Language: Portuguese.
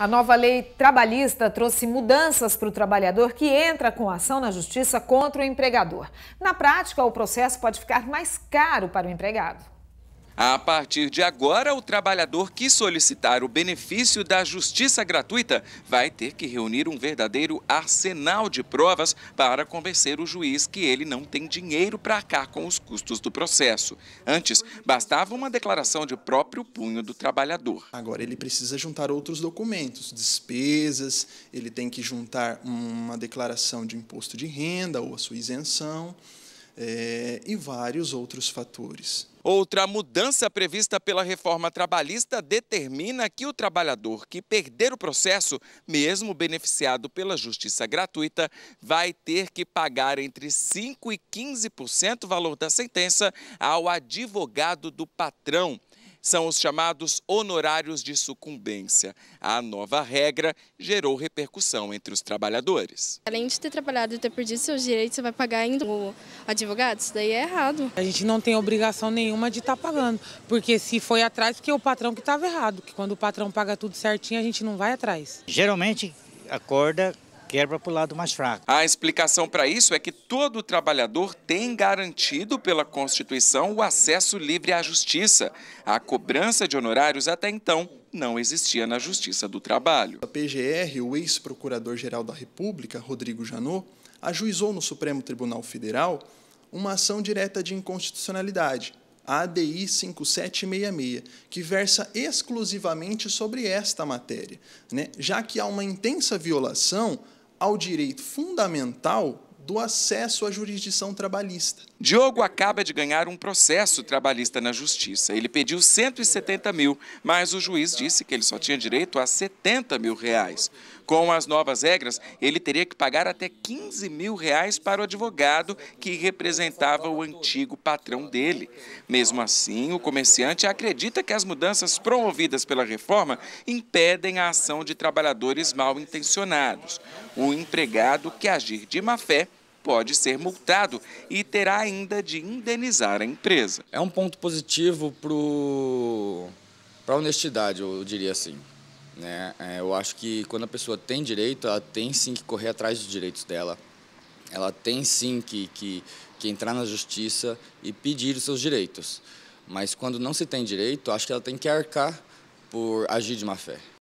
A nova lei trabalhista trouxe mudanças para o trabalhador que entra com ação na justiça contra o empregador. Na prática, o processo pode ficar mais caro para o empregado. A partir de agora, o trabalhador que solicitar o benefício da justiça gratuita vai ter que reunir um verdadeiro arsenal de provas para convencer o juiz que ele não tem dinheiro para arcar com os custos do processo. Antes, bastava uma declaração de próprio punho do trabalhador. Agora, ele precisa juntar outros documentos, despesas, ele tem que juntar uma declaração de imposto de renda ou a sua isenção é, e vários outros fatores. Outra mudança prevista pela reforma trabalhista determina que o trabalhador que perder o processo, mesmo beneficiado pela justiça gratuita, vai ter que pagar entre 5% e 15% o valor da sentença ao advogado do patrão são os chamados honorários de sucumbência. A nova regra gerou repercussão entre os trabalhadores. Além de ter trabalhado e ter perdido seus direitos, você vai pagar ainda o advogado? Isso daí é errado. A gente não tem obrigação nenhuma de estar tá pagando, porque se foi atrás, que é o patrão que estava errado, que quando o patrão paga tudo certinho, a gente não vai atrás. Geralmente acorda quebra para o lado mais fraco. A explicação para isso é que todo trabalhador tem garantido pela Constituição o acesso livre à justiça. A cobrança de honorários até então não existia na Justiça do Trabalho. A PGR, o ex-procurador-geral da República, Rodrigo Janot, ajuizou no Supremo Tribunal Federal uma ação direta de inconstitucionalidade, a ADI 5766, que versa exclusivamente sobre esta matéria, né? já que há uma intensa violação ao direito fundamental do acesso à jurisdição trabalhista. Diogo acaba de ganhar um processo trabalhista na justiça. Ele pediu 170 mil, mas o juiz disse que ele só tinha direito a 70 mil reais. Com as novas regras, ele teria que pagar até 15 mil reais para o advogado que representava o antigo patrão dele. Mesmo assim, o comerciante acredita que as mudanças promovidas pela reforma impedem a ação de trabalhadores mal intencionados. O empregado que agir de má fé pode ser multado e terá ainda de indenizar a empresa. É um ponto positivo para a honestidade, eu diria assim. Né? É, eu acho que quando a pessoa tem direito, ela tem sim que correr atrás dos direitos dela. Ela tem sim que, que, que entrar na justiça e pedir os seus direitos. Mas quando não se tem direito, acho que ela tem que arcar por agir de má fé.